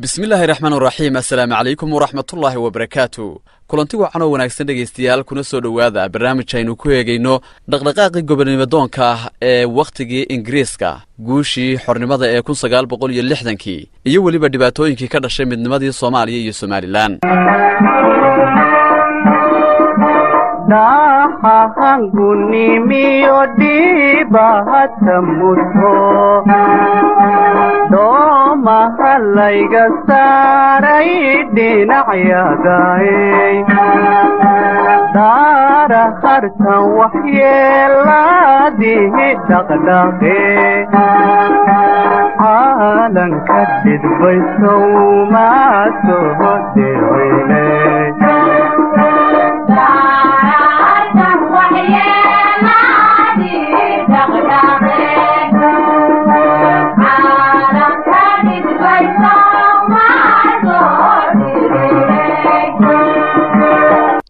bismillaahi raxmaan raxiim assalaamu calaykum waraxmatullaahi wabarakaatu kulanti wacan oo wanaagsan dhegaystayaal kuna soo dhowaada barnaamij aynu ku eegayno dhaqdhaqaaqii gobonnimadoonka ah ee wakhtigii ingiriiska guushii xornimada ee kun sagaal boqol iyo lixdankii iyo weliba dhibaatooyinkii ka dhashay midnimadii soomaaliya iyo somalilan hahangu nimiyo dhiibahatamudho doomaha layga saaray dhinacyagaay daara hartan waxyeelaadihi dhaqdhaqe caalanka didbaysow maa soho deeyne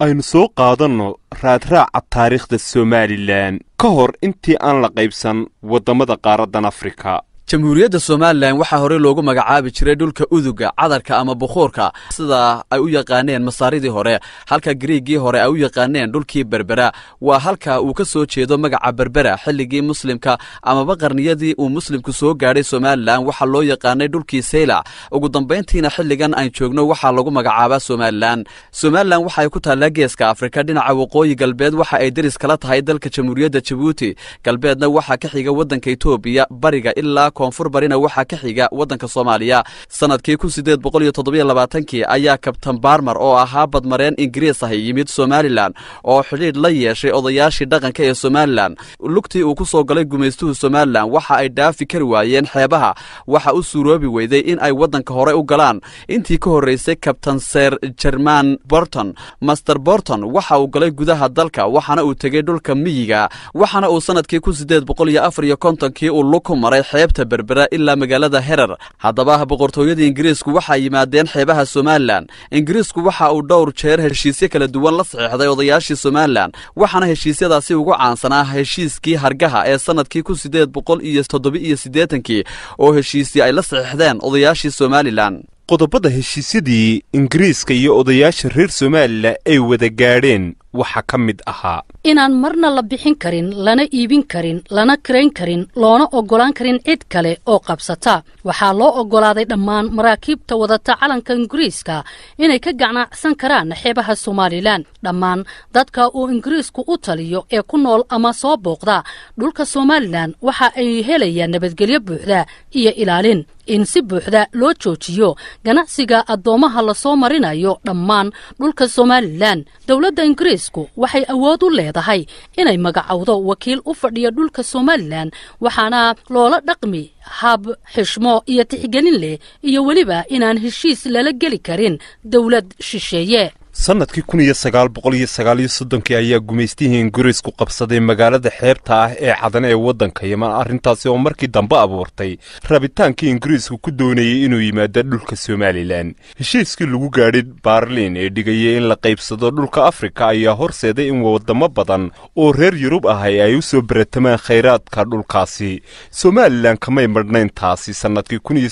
aynu soo qaadanno raadraaca taariikhda somalilan ka hor intii aan la qaybsan waddammada qaaraddan afrika jamhuuriyadda somalilan waxaa horey loogu magacaabi jiray dhulka uduga cadarka ama bukuurka sida ay u yaqaaneen masaaridii hore halka griigii hore ay u yaqaaneen dhulkii berbera waa halka uu ka soo jeedo magaca berbera xilligii muslimka amaba qarniyadii uu muslimku soo gaadhay somalilan waxaa loo yaqaanay dhulkii saylac ugu dambayntiina xilligan aan joogno waxaa lagu magacaabaa somalilan somalilan waxaay ku taallaa geeska afrika dhinaca waqooyi galbeed waxa ay deris kala tahay dalka jamhuuriyadda jabuuti galbeedna waxaa ka xiga waddanka etoobiya bariga ilaa koonfur barina waxaa ka xiga waddanka soomaaliya sanadkii kun ayaa kabtan baarmar oo ahaa badmareen ingiriis ah yimid somalilan oo xidhiidh la yeeshay odayaashii dhaqanka ee somalilan lugtii uu ku soo galay gumaystuhu somalilan waxa ay dhaafi kari waayeen xeebaha waxa u suuroobi weyday in ay waddanka hore u galaan intii ka horreysay kabtan seer jerman borton master borton waxa uu galay gudaha dalka waxaana uu tegay dhulka miyiga waxaana uu sanadkii kun siddeed uu lug maray xeebta koonfurta berbera ilaa magaalada herer haddaba boqortooyada ingiriisku waxaa yimaadeen xeebaha somalilan ingiriisku waxa uu dhowr jeer heshiisyo kala duwan la saxiixday odayaashii somalilan waxaana heshiisyadaasi ugu caansanaa heshiiskii hargaha ee sannadkii ku sideed boqol iyo toddoba-iyo siddeetankii oo heshiisii ay la saxiixdeen odayaashii somalilan qodobada heshiisyadii ingiriiska iyo odayaasha reer somalila ay wada gaadheen waxa ka mid ahaa inaan marna la bixin karin lana iibin karin lana kirayn karin loona oggolaan karin cid kale oo qabsata waxaa loo oggolaaday dhammaan maraakiibta wadata calanka ingiriiska inay ka ganacsan karaan xeebaha somalilan dhammaan dadka uu ingiriisku u taliyo ee ku nool ama soo booqda dhulka somalilan waxa ay helayaan nabadgelyo buuxda iyo ilaalin in si buuxda loo joojiyo ganacsiga addoommaha lasoo marinayo dhammaan dhulka somalilan dowladda ingiriis qoysku waxay awood u leedahay inay magacowdo wakiil u fadhiya dhulka somalilan waxaana loola dhaqmi hab xishmo iyo tixgelin leh iyo weliba inaan heshiis lala geli karin dowlad shisheeye sanadkii kun ayaa gumaystihiin guraysku qabsaday magaalada xeebta ah ee cadan ee waddanka yeman arrintaasi oo markii dambe abuurtay rabitaankii ingiriisku ku doonayay inuu yimaado dhulka somalilan heshiiskii lagu gaadhay barlin ee dhigayay in la qaybsado dhulka afrika ayaa horseeday in waddamo badan oo reer yurub ahay ay u soo baratamaan khayraadka dhulkaasi somalilan kamay madhnayn taasi sannadkii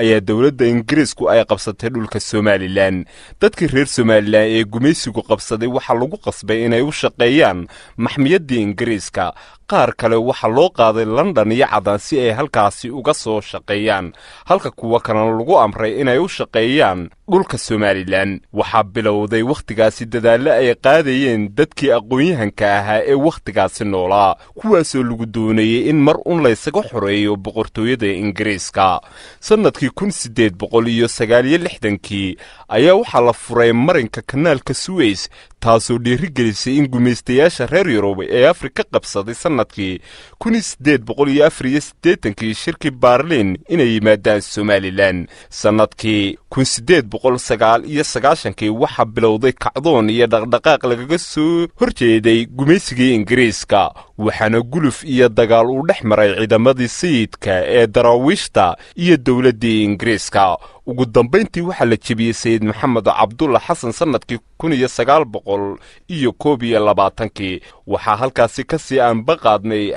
ayaa dowladda ingiriisku ay qabsatay dhulka somalilan somalilan dadkii reer somalilan ee gumaysigu qabsaday waxaa lagu qasbay inay u shaqeeyaan maxmiyaddii ingiriiska qaar kale waxaa loo qaaday london iyo cadaan si ay halkaasi uga soo shaqeeyaan halka kuwa kalena lagu amray inay u shaqeeyaan dhulka somalilan waxaa bilowday wakhtigaasi dadaallo ay qaadayeen dadkii aqoon-yahanka ahaa ee wakhtigaasi noolaa kuwaasoo lagu doonayey in mar un laysaga xoreeyo boqortooyada ingiriiska sannadkii kun siddeed boqol iyo sagaaliyo lixdankii ayaa waxaa la furay marinka kanaalka suweys taasoo dhiirigelisay in gumaystayaasha reer yurub ee afrika qabsaday sanadkii kii shirkii baarliin inay yimaadaan somalilan sannadkii kii waxaa bilowday kacdoon iyo dhaqdhaqaaq lagaga soo horjeeday gumaysigii ingiriiska waxaana guluf iyo dagaal uu dhex maray ciidamadii sayidka ee daraawiishta iyo dowladdii ingiriiska ugu dambayntii waxaa la jebiyey sayid maxamed cabdulla xasan sannadkii kun iyo sagaal boqol iyo koob iyo labaatankii waxaa halkaasi ka sii anba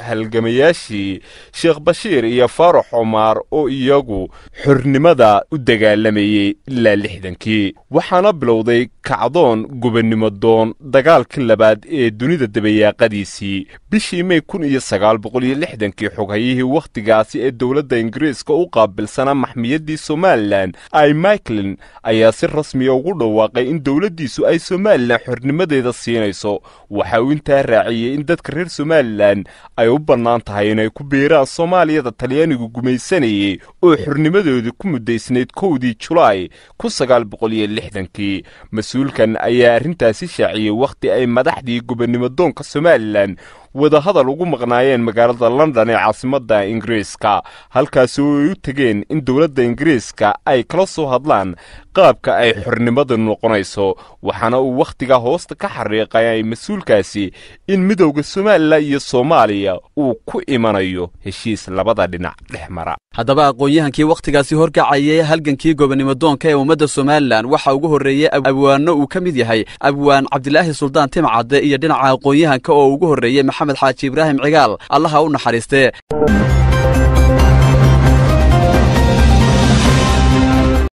halgamayaashii sheekh bashiir iyo faarux cumaar oo iyagu xornimada u dagaalamayey ilaa lixdankii waxaana bilowday kacdoon gobannimo doon dagaalkii labaad ee dunida dabayaaqadiisii bishii mey kun iyo sagaal boqol iyo lixdankii xoghayihii wakhtigaasi ee dowladda ingiriiska u qaabilsanaa maxmiyadii somalilan ai miklin ayaa si rasmiya ah ugu dhawaaqay in dowladdiisu ay somalilan xornimadeeda siinayso waxa uu intaa raaciyey in dadka reer somalilan ay u bannaan tahay inay ku biiraan soomaaliyada talyaanigu gumaysanayey oo xornimadoodii ku muddaysnayd kowdii julaay kun sagaal boqol iyo lixdankii mas-uulkan ayaa arrintaasi shaaciyey wakhti ay madaxdii gobonimo doonka somalilan wadahadal ugu maqnaayeen magaalada london ee caasimada ingiriiska halkaasi way u tegeen in dowladda ingiriiska ay kala soo hadlaan qaabka ay xornimadu noqonayso waxaana uu wakhtiga hoosta ka xariiqayay mas-uulkaasi in midowda somalilan iyo soomaaliya uu ku imanayo heshiis labada dhinac dhex mara haddaba aqoon-yahankii wakhtigaasi horkacayay halgankii gobonimo doonka ee ummadda somalilan waxa ugu horreeyey abwaanno uu ka mid yahay abwaan cabdilaahi suldaan timcadde iyo dhinaca aqoon-yahanka oo ugu horreeyey maxamed xaaji ibraahim cigaal allaha u naxariistee